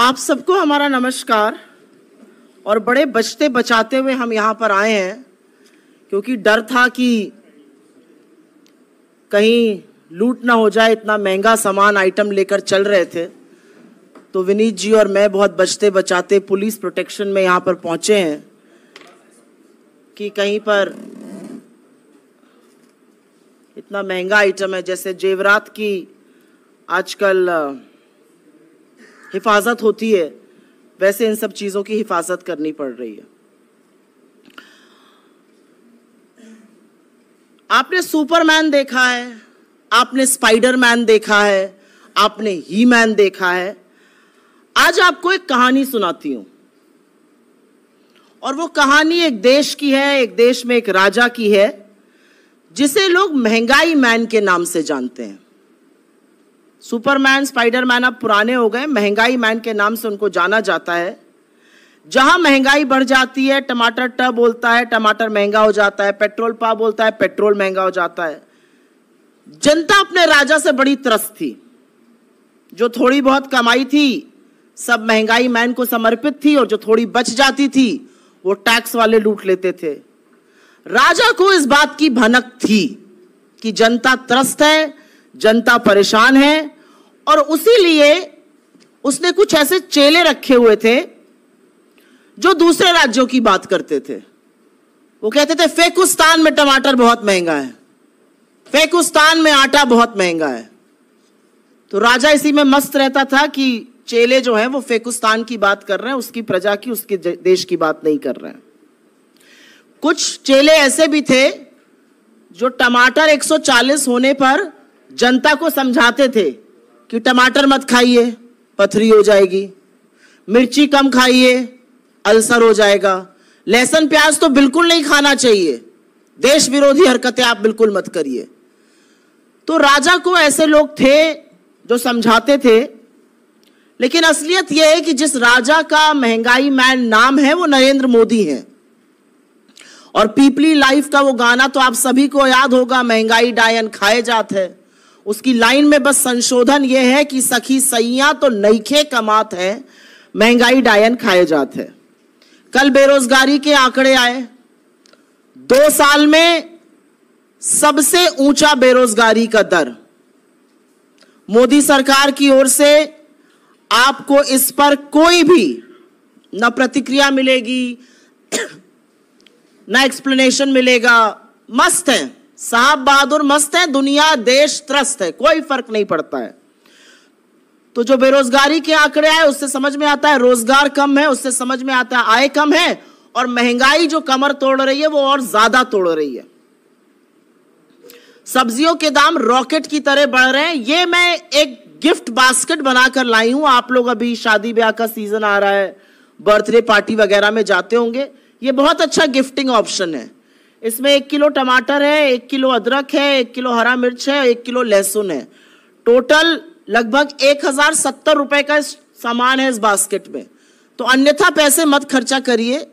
आप सबको हमारा नमस्कार और बड़े बचते बचाते हुए हम यहाँ पर आए हैं क्योंकि डर था कि कहीं लूट ना हो जाए इतना महंगा सामान आइटम लेकर चल रहे थे तो विनीत जी और मैं बहुत बचते बचाते पुलिस प्रोटेक्शन में यहाँ पर पहुँचे हैं कि कहीं पर इतना महंगा आइटम है जैसे जेवरात की आजकल हिफाजत होती है वैसे इन सब चीज़ों की हिफाजत करनी पड़ रही है आपने सुपरमैन देखा है आपने स्पाइडरमैन देखा है आपने ही मैन देखा है आज आपको एक कहानी सुनाती हूं और वो कहानी एक देश की है एक देश में एक राजा की है जिसे लोग महंगाई मैन के नाम से जानते हैं सुपरमैन स्पाइडरमैन अब पुराने हो गए महंगाई मैन के नाम से उनको जाना जाता है जहां महंगाई बढ़ जाती है टमाटर ट बोलता है टमाटर महंगा हो जाता है पेट्रोल पा बोलता है पेट्रोल महंगा हो जाता है जनता अपने राजा से बड़ी त्रस्त थी जो थोड़ी बहुत कमाई थी सब महंगाई मैन को समर्पित थी और जो थोड़ी बच जाती थी वो टैक्स वाले लूट लेते थे राजा को इस बात की भनक थी कि जनता त्रस्त है जनता परेशान है और उसीलिए उसने कुछ ऐसे चेले रखे हुए थे जो दूसरे राज्यों की बात करते थे वो कहते थे फेकुस्तान में टमाटर बहुत महंगा है फेकुस्तान में आटा बहुत महंगा है तो राजा इसी में मस्त रहता था कि चेले जो हैं वो फेकुस्तान की बात कर रहे हैं उसकी प्रजा की उसके देश की बात नहीं कर रहे हैं कुछ चेले ऐसे भी थे जो टमाटर 140 होने पर जनता को समझाते थे कि टमाटर मत खाइए पथरी हो जाएगी मिर्ची कम खाइए अल्सर हो जाएगा लहसुन प्याज तो बिल्कुल नहीं खाना चाहिए देश विरोधी हरकतें आप बिल्कुल मत करिए तो राजा को ऐसे लोग थे जो समझाते थे लेकिन असलियत यह है कि जिस राजा का महंगाई मैन नाम है वो नरेंद्र मोदी है और पीपली लाइफ का वो गाना तो आप सभी को याद होगा महंगाई डायन खाए जात है उसकी लाइन में बस संशोधन यह है कि सखी सैया तो नईखे कमात है महंगाई डायन खाए जाते हैं कल बेरोजगारी के आंकड़े आए दो साल में सबसे ऊंचा बेरोजगारी का दर मोदी सरकार की ओर से आपको इस पर कोई भी न प्रतिक्रिया मिलेगी न एक्सप्लेनेशन मिलेगा मस्त है साहब बहादुर मस्त है दुनिया देश त्रस्त है कोई फर्क नहीं पड़ता है तो जो बेरोजगारी के आंकड़े आए उससे समझ में आता है रोजगार कम है उससे समझ में आता है आय कम है और महंगाई जो कमर तोड़ रही है वो और ज्यादा तोड़ रही है सब्जियों के दाम रॉकेट की तरह बढ़ रहे हैं ये मैं एक गिफ्ट बास्केट बनाकर लाई हूं आप लोग अभी शादी ब्याह का सीजन आ रहा है बर्थडे पार्टी वगैरह में जाते होंगे ये बहुत अच्छा गिफ्टिंग ऑप्शन है इसमें एक किलो टमाटर है एक किलो अदरक है एक किलो हरा मिर्च है एक किलो लहसुन है टोटल लगभग एक हजार सत्तर रुपए का सामान है इस बास्केट में तो अन्यथा पैसे मत खर्चा करिए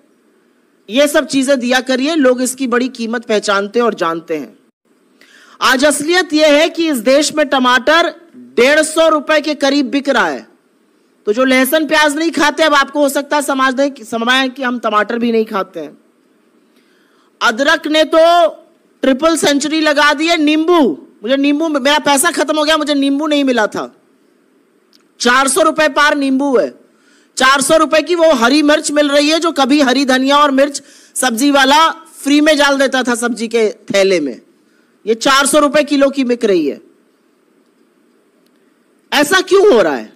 ये सब चीज़ें दिया करिए लोग इसकी बड़ी कीमत पहचानते और जानते हैं आज असलियत यह है कि इस देश में टमाटर डेढ़ सौ रुपए के करीब बिक रहा है तो जो लहसुन प्याज नहीं खाते अब आपको हो सकता है समझ दें समझाएं कि हम टमाटर भी नहीं खाते हैं अदरक ने तो ट्रिपल सेंचुरी लगा दी है नींबू मुझे नींबू मेरा पैसा खत्म हो गया मुझे नींबू नहीं मिला था चार सौ रुपए पार नींबू है चार सौ रुपए की वो हरी मिर्च मिल रही है जो कभी हरी धनिया और मिर्च सब्जी वाला फ्री में डाल देता था सब्जी के थैले में ये चार सौ रुपए किलो की बिक रही है ऐसा क्यों हो रहा है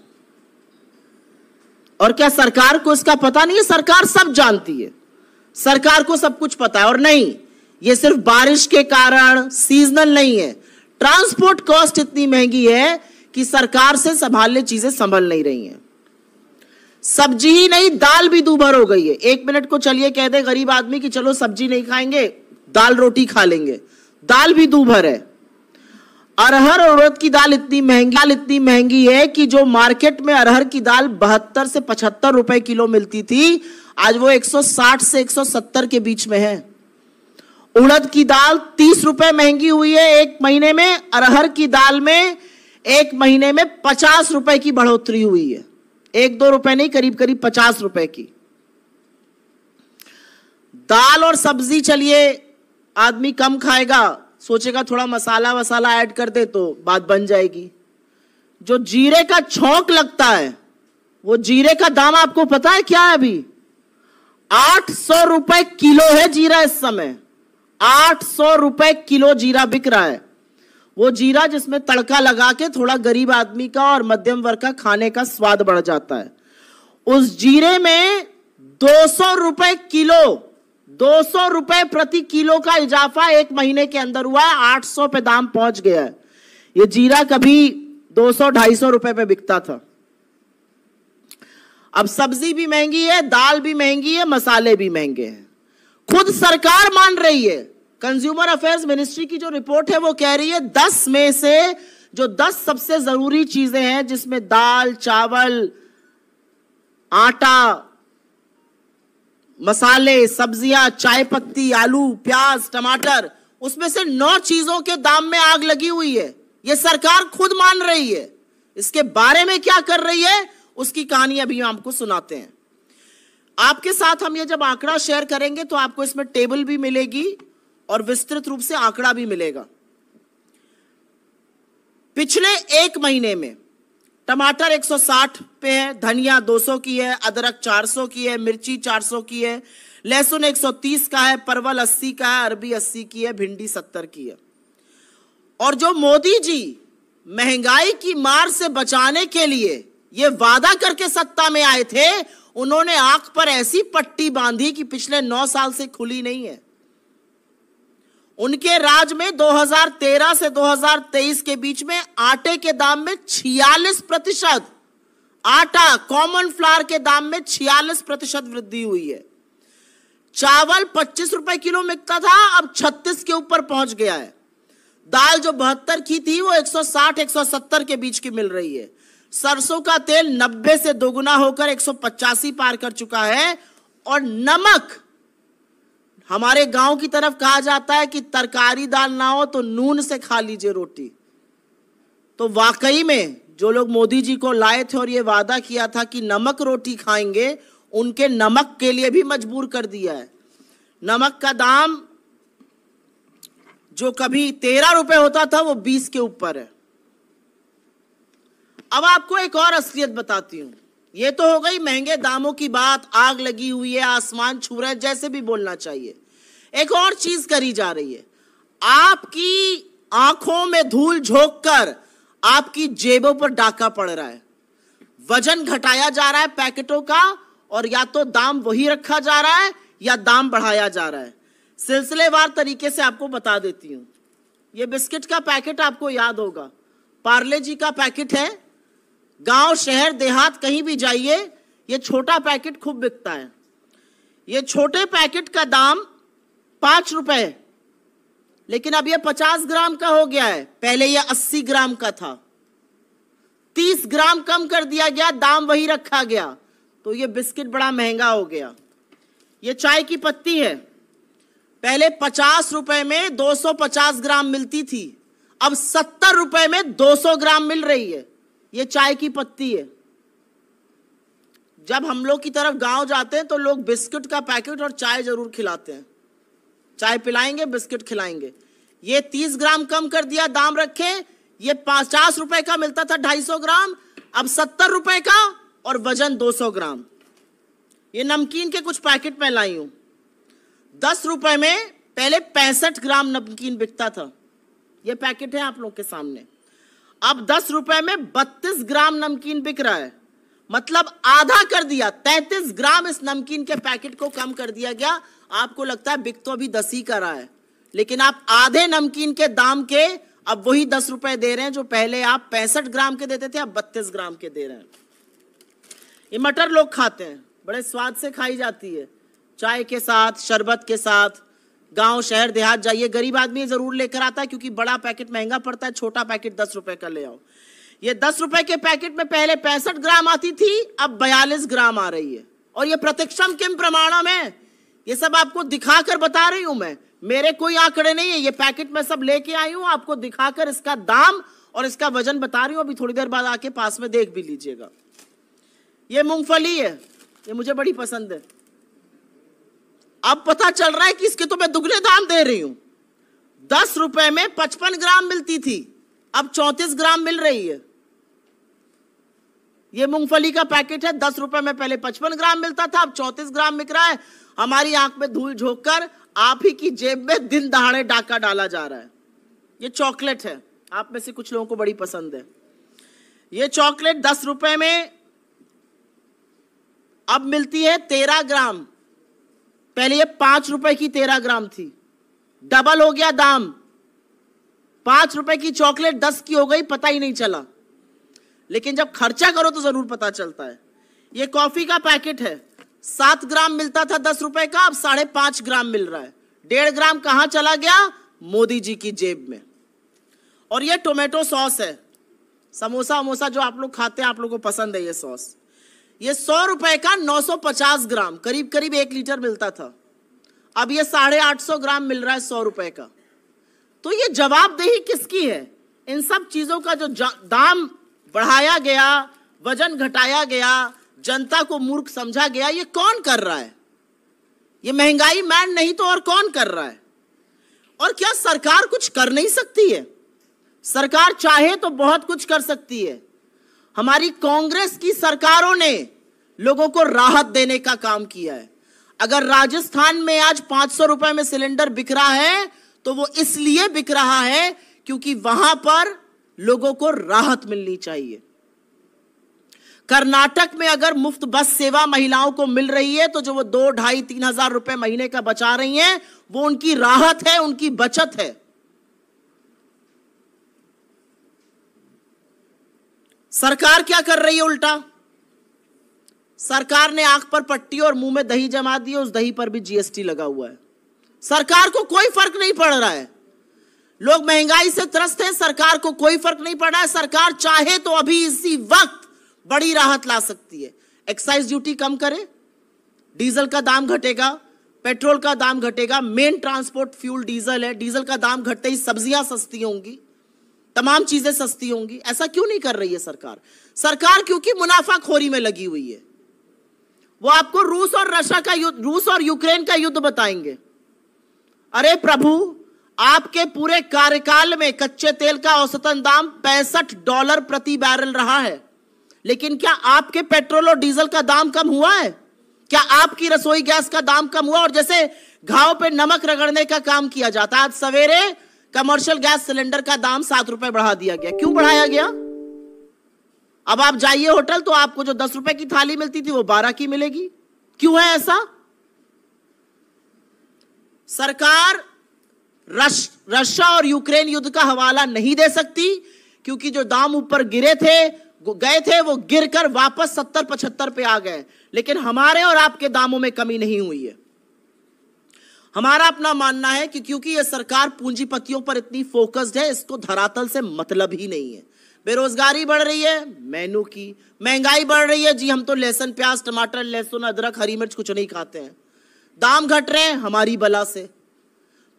और क्या सरकार को इसका पता नहीं है सरकार सब जानती है सरकार को सब कुछ पता है और नहीं ये सिर्फ बारिश के कारण सीजनल नहीं है ट्रांसपोर्ट कॉस्ट इतनी महंगी है कि सरकार से संभालने चीजें संभल नहीं रही हैं सब्जी ही नहीं दाल भी दूभर हो गई है एक मिनट को चलिए कह दे गरीब आदमी कि चलो सब्जी नहीं खाएंगे दाल रोटी खा लेंगे दाल भी दूभर है अरहर और उड़द की दाल इतनी महंगी दाल इतनी महंगी है कि जो मार्केट में अरहर की दाल बहत्तर से पचहत्तर रुपए किलो मिलती थी आज वो 160 से 170 के बीच में है उड़द की दाल तीस रुपए महंगी हुई है एक महीने में अरहर की दाल में एक महीने में पचास रुपए की बढ़ोतरी हुई है एक दो रुपए नहीं करीब करीब पचास रुपए की दाल और सब्जी चलिए आदमी कम खाएगा सोचेगा थोड़ा मसाला वसाला ऐड कर दे तो बात बन जाएगी जो जीरे का छोंक लगता है वो जीरे का दाम आपको पता है क्या है अभी आठ सौ रुपए किलो है जीरा इस समय आठ सौ रुपए किलो जीरा बिक रहा है वो जीरा जिसमें तड़का लगा के थोड़ा गरीब आदमी का और मध्यम वर्ग का खाने का स्वाद बढ़ जाता है उस जीरे में दो सौ रुपए किलो दो सौ रुपए प्रति किलो का इजाफा एक महीने के अंदर हुआ है आठ सौ पे दाम पहुंच गया है ये जीरा कभी दो सौ ढाई सौ रुपए पे बिकता था अब सब्जी भी महंगी है दाल भी महंगी है मसाले भी महंगे हैं खुद सरकार मान रही है कंज्यूमर अफेयर्स मिनिस्ट्री की जो रिपोर्ट है वो कह रही है दस में से जो दस सबसे जरूरी चीजें हैं जिसमें दाल चावल आटा मसाले सब्जियां चाय पत्ती आलू प्याज टमाटर उसमें से नौ चीजों के दाम में आग लगी हुई है यह सरकार खुद मान रही है इसके बारे में क्या कर रही है उसकी कहानी अभी हम आपको सुनाते हैं आपके साथ हम ये जब आंकड़ा शेयर करेंगे तो आपको इसमें टेबल भी मिलेगी और विस्तृत रूप से आंकड़ा भी मिलेगा पिछले एक महीने में टमाटर 160 पे है धनिया 200 की है अदरक 400 की है मिर्ची 400 की है लहसुन 130 का है परवल 80 का है अरबी 80 की है भिंडी 70 की है और जो मोदी जी महंगाई की मार से बचाने के लिए ये वादा करके सत्ता में आए थे उन्होंने आंख पर ऐसी पट्टी बांधी कि पिछले नौ साल से खुली नहीं है उनके राज में 2013 से 2023 के बीच में आटे के दाम में 46 प्रतिशत आटा कॉमन फ्लावर के दाम में 46 प्रतिशत वृद्धि हुई है चावल 25 रुपए किलो मिकता था अब 36 के ऊपर पहुंच गया है दाल जो बहत्तर की थी वो 160 170 के बीच की मिल रही है सरसों का तेल 90 से दोगुना होकर एक पार कर चुका है और नमक हमारे गांव की तरफ कहा जाता है कि तरकारी दाल ना हो तो नून से खा लीजिए रोटी तो वाकई में जो लोग मोदी जी को लाए थे और ये वादा किया था कि नमक रोटी खाएंगे उनके नमक के लिए भी मजबूर कर दिया है नमक का दाम जो कभी तेरह रुपए होता था वो बीस के ऊपर है अब आपको एक और असलियत बताती हूँ ये तो हो गई महंगे दामों की बात आग लगी हुई है आसमान छू रहा है जैसे भी बोलना चाहिए एक और चीज करी जा रही है आपकी आंखों में धूल झोंक कर आपकी जेबों पर डाका पड़ रहा है वजन घटाया जा रहा है पैकेटों का और या तो दाम वही रखा जा रहा है या दाम बढ़ाया जा रहा है सिलसिलेवार तरीके से आपको बता देती हूँ ये बिस्किट का पैकेट आपको याद होगा पार्ले जी का पैकेट है गांव शहर देहात कहीं भी जाइए ये छोटा पैकेट खूब बिकता है ये छोटे पैकेट का दाम पांच रुपए लेकिन अब ये पचास ग्राम का हो गया है पहले ये अस्सी ग्राम का था तीस ग्राम कम कर दिया गया दाम वही रखा गया तो ये बिस्किट बड़ा महंगा हो गया ये चाय की पत्ती है पहले पचास रुपए में दो सौ पचास ग्राम मिलती थी अब सत्तर रुपए में दो सौ ग्राम मिल रही है ये चाय की पत्ती है जब हम लोग की तरफ गांव जाते हैं तो लोग बिस्किट का पैकेट और चाय जरूर खिलाते हैं चाय पिलाएंगे बिस्किट खिलाएंगे ये तीस ग्राम कम कर दिया दाम रखे ये पचास रुपए का मिलता था ढाई सौ ग्राम अब सत्तर रुपए का और वजन दो सौ ग्राम ये नमकीन के कुछ पैकेट में लाई हूं दस रुपए में पहले पैंसठ ग्राम नमकीन बिकता था ये पैकेट है आप लोग के सामने अब दस रुपए में बत्तीस ग्राम नमकीन बिक रहा है मतलब आधा कर दिया तैतीस ग्राम इस नमकीन के पैकेट को कम कर दिया गया आपको लगता है बिक तो अभी दस ही कर रहा है लेकिन आप आधे नमकीन के दाम के अब वही दस रुपए दे रहे हैं जो पहले आप पैंसठ ग्राम के देते थे अब बत्तीस ग्राम के दे रहे हैं ये मटर लोग खाते हैं बड़े स्वाद से खाई जाती है चाय के साथ शरबत के साथ गांव शहर देहात जाइए गरीब आदमी जरूर लेकर आता है क्योंकि बड़ा पैकेट महंगा पड़ता है छोटा पैकेट दस रुपए का ले आओ ये दस रुपए के पैकेट में पहले पैंसठ ग्राम आती थी अब बयालीस ग्राम आ रही है और ये प्रत्यक्षम किम प्रमाणम है ये सब आपको दिखा कर बता रही हूं मैं मेरे कोई आंकड़े नहीं है ये पैकेट मैं सब लेके आई हूं आपको दिखाकर इसका दाम और इसका वजन बता रही हूं अभी थोड़ी देर बाद आके पास में देख भी लीजिएगा ये मूंगफली है ये मुझे बड़ी पसंद है अब पता चल रहा है कि इसके तो मैं दुगने दाम दे रही हूं दस रुपए में पचपन ग्राम मिलती थी अब चौंतीस ग्राम मिल रही है ये मूंगफली का पैकेट है दस रुपए में पहले पचपन ग्राम मिलता था अब चौंतीस ग्राम मिल रहा है हमारी आंख में धूल झोंक कर आप ही की जेब में दिन दहाड़े डाका डाला जा रहा है ये चॉकलेट है आप में से कुछ लोगों को बड़ी पसंद है ये चॉकलेट दस रुपए में अब मिलती है तेरह ग्राम पहले ये पांच रुपए की तेरह ग्राम थी डबल हो गया दाम पांच रुपए की चॉकलेट दस की हो गई पता ही नहीं चला लेकिन जब खर्चा करो तो जरूर पता चलता है ये कॉफी का पैकेट है सात ग्राम मिलता था दस रुपए का अब साढ़े पांच ग्राम मिल रहा है डेढ़ ग्राम कहां चला गया मोदी जी की जेब में और ये टोमेटो सॉस है समोसा वमोसा जो आप लोग खाते हैं आप लोग को पसंद है ये सॉस ये सौ रुपए का नौ सौ पचास ग्राम करीब करीब एक लीटर मिलता था अब ये साढ़े आठ सौ ग्राम मिल रहा है सौ रुपए का तो ये जवाबदेही किसकी है इन सब चीजों का जो दाम बढ़ाया गया वजन घटाया गया जनता को मूर्ख समझा गया ये कौन कर रहा है ये महंगाई मैन नहीं तो और कौन कर रहा है और क्या सरकार कुछ कर नहीं सकती है सरकार चाहे तो बहुत कुछ कर सकती है हमारी कांग्रेस की सरकारों ने लोगों को राहत देने का काम किया है अगर राजस्थान में आज पांच सौ रुपए में सिलेंडर बिक रहा है तो वो इसलिए बिक रहा है क्योंकि वहां पर लोगों को राहत मिलनी चाहिए कर्नाटक में अगर मुफ्त बस सेवा महिलाओं को मिल रही है तो जो वो दो ढाई तीन हजार रुपए महीने का बचा रही हैं वो उनकी राहत है उनकी बचत है सरकार क्या कर रही है उल्टा सरकार ने आंख पर पट्टी और मुंह में दही जमा दी उस दही पर भी जीएसटी लगा हुआ है सरकार को कोई फर्क नहीं पड़ रहा है लोग महंगाई से त्रस्त हैं सरकार को कोई फर्क नहीं पड़ रहा है सरकार चाहे तो अभी इसी वक्त बड़ी राहत ला सकती है एक्साइज ड्यूटी कम करे डीजल का दाम घटेगा पेट्रोल का दाम घटेगा मेन ट्रांसपोर्ट फ्यूल डीजल है डीजल का दाम घटते ही सब्जियां सस्ती होंगी तमाम चीजें सस्ती होंगी ऐसा क्यों नहीं कर रही है सरकार सरकार क्योंकि मुनाफाखोरी में लगी हुई है वो आपको रूस और रशिया का युद्ध रूस और यूक्रेन का युद्ध बताएंगे अरे प्रभु आपके पूरे कार्यकाल में कच्चे तेल का औसतन दाम पैंसठ डॉलर प्रति बैरल रहा है लेकिन क्या आपके पेट्रोल और डीजल का दाम कम हुआ है क्या आपकी रसोई गैस का दाम कम हुआ और जैसे घाव पे नमक रगड़ने का काम किया जाता है आज सवेरे कमर्शियल गैस सिलेंडर का दाम सात रुपए बढ़ा दिया गया क्यों बढ़ाया गया अब आप जाइए होटल तो आपको जो दस रुपए की थाली मिलती थी वो बारह की मिलेगी क्यों है ऐसा सरकार रश, रशिया और यूक्रेन युद्ध का हवाला नहीं दे सकती क्योंकि जो दाम ऊपर गिरे थे गए थे वो गिरकर वापस सत्तर पचहत्तर पे आ गए लेकिन हमारे और आपके दामों में कमी नहीं हुई है हमारा अपना मानना है कि क्योंकि ये सरकार पूंजीपतियों पर इतनी फोकस्ड है इसको धरातल से मतलब ही नहीं है बेरोजगारी बढ़ रही है मेनू की महंगाई बढ़ रही है जी हम तो लहसुन प्याज टमाटर लहसुन अदरक हरी मिर्च कुछ नहीं खाते हैं दाम घट रहे हैं हमारी बला से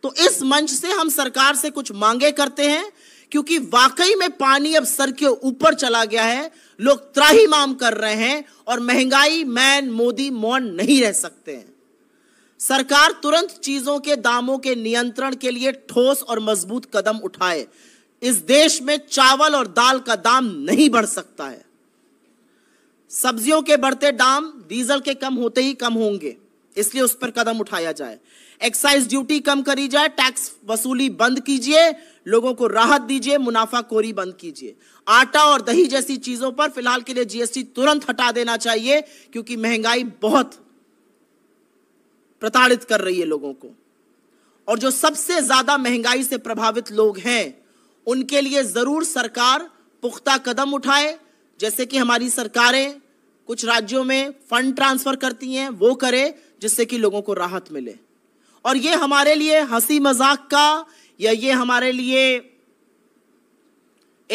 तो इस मंच से हम सरकार से कुछ मांगे करते हैं क्योंकि वाकई में पानी अब सर के ऊपर चला गया है लोग त्राही माम कर रहे हैं और महंगाई मैन मोदी मौन नहीं रह सकते हैं सरकार तुरंत चीजों के दामों के नियंत्रण के लिए ठोस और मजबूत कदम उठाए इस देश में चावल और दाल का दाम नहीं बढ़ सकता है सब्जियों के बढ़ते दाम डीजल के कम होते ही कम होंगे इसलिए उस पर कदम उठाया जाए एक्साइज ड्यूटी कम करी जाए टैक्स वसूली बंद कीजिए लोगों को राहत दीजिए मुनाफाखोरी बंद कीजिए आटा और दही जैसी चीजों पर फिलहाल के लिए जीएसटी तुरंत हटा देना चाहिए क्योंकि महंगाई बहुत प्रताड़ित कर रही है लोगों को और जो सबसे ज्यादा महंगाई से प्रभावित लोग हैं उनके लिए जरूर सरकार पुख्ता कदम उठाए जैसे कि हमारी सरकारें कुछ राज्यों में फंड ट्रांसफर करती हैं वो करे जिससे कि लोगों को राहत मिले और ये हमारे लिए हंसी मजाक का या ये हमारे लिए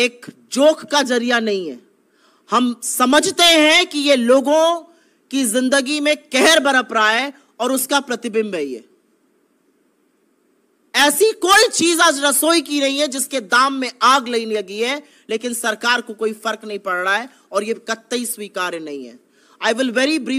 एक जोक का जरिया नहीं है हम समझते हैं कि ये लोगों की जिंदगी में कहर बरप रहा है और उसका प्रतिबिंब है ये ऐसी कोई चीज आज रसोई की नहीं है जिसके दाम में आग लगी लगी है लेकिन सरकार को कोई फर्क नहीं पड़ रहा है और ये कतई स्वीकार्य नहीं है आई विल वेरी ब्रीफ